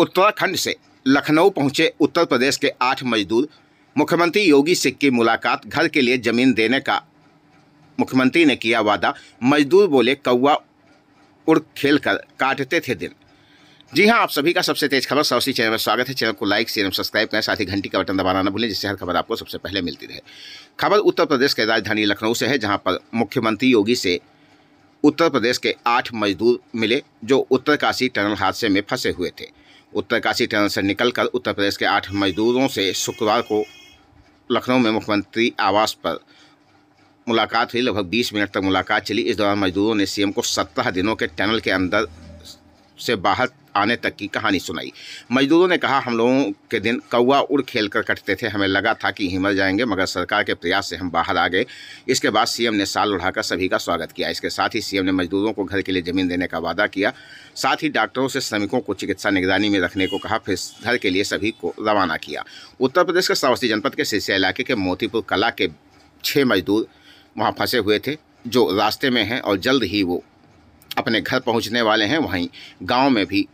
उत्तराखंड से लखनऊ पहुंचे उत्तर प्रदेश के आठ मजदूर मुख्यमंत्री योगी सिंह की मुलाकात घर के लिए जमीन देने का मुख्यमंत्री ने किया वादा मजदूर बोले कौआ उड़ खेल कर काटते थे दिन जी हाँ आप सभी का सबसे तेज खबर सौसी चैनल में स्वागत है चैनल को लाइक शेयर सब्सक्राइब करें साथ ही घंटी का बटन दबाना ना भूलें जिससे हर खबर आपको सबसे पहले मिलती रहे खबर उत्तर प्रदेश के राजधानी लखनऊ से है जहाँ पर मुख्यमंत्री योगी से उत्तर प्रदेश के आठ मजदूर मिले जो उत्तरकाशी टनल हादसे में फंसे हुए थे उत्तरकाशी टनल से निकलकर उत्तर प्रदेश के आठ मजदूरों से शुक्रवार को लखनऊ में मुख्यमंत्री आवास पर मुलाकात हुई लगभग 20 मिनट तक मुलाकात चली इस दौरान मजदूरों ने सीएम को सत्रह दिनों के टनल के अंदर से बाहर आने तक की कहानी सुनाई मजदूरों ने कहा हम लोगों के दिन कौआ उड़ खेल कर कटते थे हमें लगा था कि ही मर जाएंगे मगर सरकार के प्रयास से हम बाहर आ गए इसके बाद सीएम ने साल उड़ाकर सभी का स्वागत किया इसके साथ ही सीएम ने मजदूरों को घर के लिए जमीन देने का वादा किया साथ ही डॉक्टरों से श्रमिकों को चिकित्सा निगरानी में रखने को कहा फिर घर के लिए सभी को रवाना किया उत्तर प्रदेश के सावस्ती जनपद के सिरसिया इलाके के मोतीपुर कला के छः मजदूर वहाँ फंसे हुए थे जो रास्ते में हैं और जल्द ही वो अपने घर पहुंचने वाले हैं वहीं गांव में भी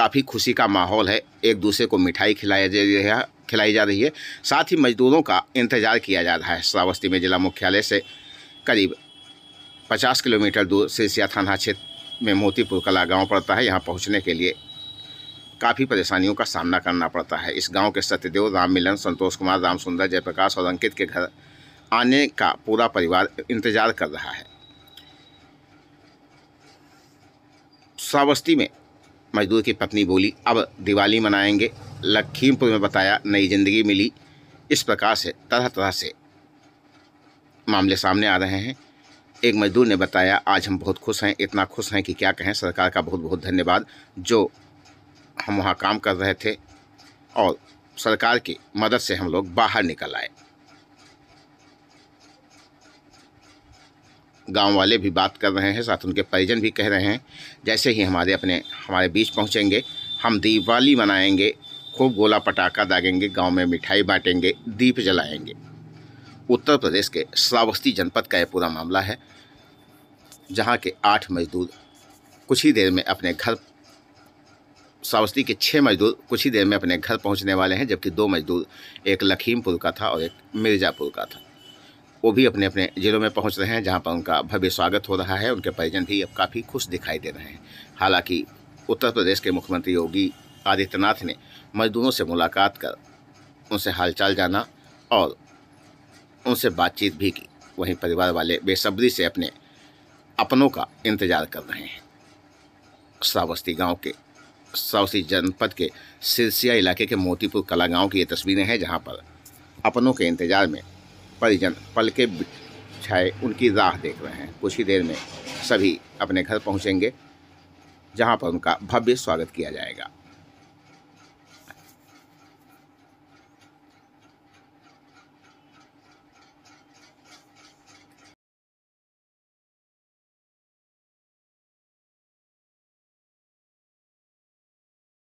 काफ़ी खुशी का माहौल है एक दूसरे को मिठाई खिलाया जा रही है खिलाई जा रही है साथ ही मजदूरों का इंतजार किया जा रहा है श्रावस्ती में जिला मुख्यालय से करीब पचास किलोमीटर दूर सिरसिया थाना क्षेत्र में मोतीपुर कला गाँव पड़ता है यहाँ पहुँचने के लिए काफ़ी परेशानियों का सामना करना पड़ता है इस गांव के सत्यदेव राम मिलन संतोष कुमार राम सुंदर जयप्रकाश और अंकित के घर आने का पूरा परिवार इंतजार कर रहा है श्रावस्ती में मजदूर की पत्नी बोली अब दिवाली मनाएंगे लखीमपुर में बताया नई जिंदगी मिली इस प्रकार से तरह तरह से मामले सामने आ रहे हैं एक मजदूर ने बताया आज हम बहुत खुश हैं इतना खुश हैं कि क्या कहें सरकार का बहुत बहुत धन्यवाद जो हम वहाँ काम कर रहे थे और सरकार की मदद से हम लोग बाहर निकल आए गांव वाले भी बात कर रहे हैं साथ उनके परिजन भी कह रहे हैं जैसे ही हमारे अपने हमारे बीच पहुंचेंगे हम दिवाली मनाएंगे खूब गोला पटाखा दागेंगे गांव में मिठाई बांटेंगे दीप जलाएंगे उत्तर प्रदेश के श्रावस्ती जनपद का यह पूरा मामला है जहां के आठ मजदूर कुछ ही देर में अपने घर श्रावस्ती के छः मजदूर कुछ ही देर में अपने घर पहुंचने वाले हैं जबकि दो मजदूर एक लखीमपुर का था और एक मिर्ज़ापुर का था वो भी अपने अपने ज़िलों में पहुंच रहे हैं जहां पर उनका भव्य स्वागत हो रहा है उनके परिजन भी अब काफ़ी खुश दिखाई दे रहे हैं हालांकि उत्तर प्रदेश के मुख्यमंत्री योगी आदित्यनाथ ने मजदूरों से मुलाकात कर उनसे हालचाल जाना और उनसे बातचीत भी की वहीं परिवार वाले बेसब्री से अपने अपनों का इंतजार कर रहे हैं श्रावस्ती गाँव के श्रावस्ती जनपद के सिरसिया इलाके के मोतीपुर कला गांव की ये तस्वीरें हैं जहां पर अपनों के इंतजार में परिजन पल के छाए उनकी राह देख रहे हैं कुछ ही देर में सभी अपने घर पहुंचेंगे जहां पर उनका भव्य स्वागत किया जाएगा